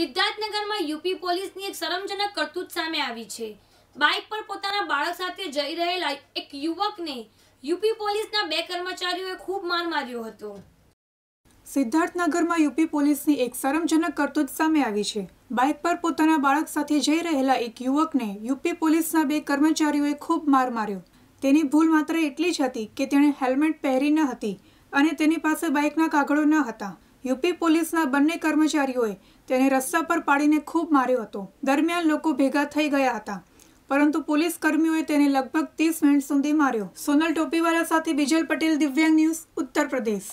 સિદ્ધાર્થનગરમાં UP પોલીસની એક શરમજનક કરતૂત સામે આવી છે બાઇક પર પોતાના બાળક સાથે જઈ રહેલા એક યુવકને યુપી પોલીસના બે કર્મચારીઓએ ખૂબ માર માર્યો હતો સિદ્ધાર્થનગરમાં યુપી પોલીસની એક શરમજનક કરતૂત સામે આવી છે બાઇક પર પોતાના બાળક સાથે જઈ રહેલા એક યુવકને યુપી પોલીસના બે કર્મચારીઓએ ખૂબ માર માર્યો તેની ભૂલ માત્ર એટલી જ હતી કે તેણે હેલ્મેટ પહેરી ન હતી અને તેની પાસે બાઇકના કાગળો ન હતા યુપી પોલીસના બંને કર્મચારીઓએ તેને રસ્તા પર પાડીને ખૂબ માર્યો હતો દરમિયાન લોકો ભેગા થઈ ગયા હતા પરંતુ પોલીસ કર્મીઓએ તેને લગભગ ત્રીસ મિનિટ સુધી માર્યો સોનલ ટોપીવાલા સાથે બિજલ પટેલ દિવ્યાંગ ન્યૂઝ ઉત્તર પ્રદેશ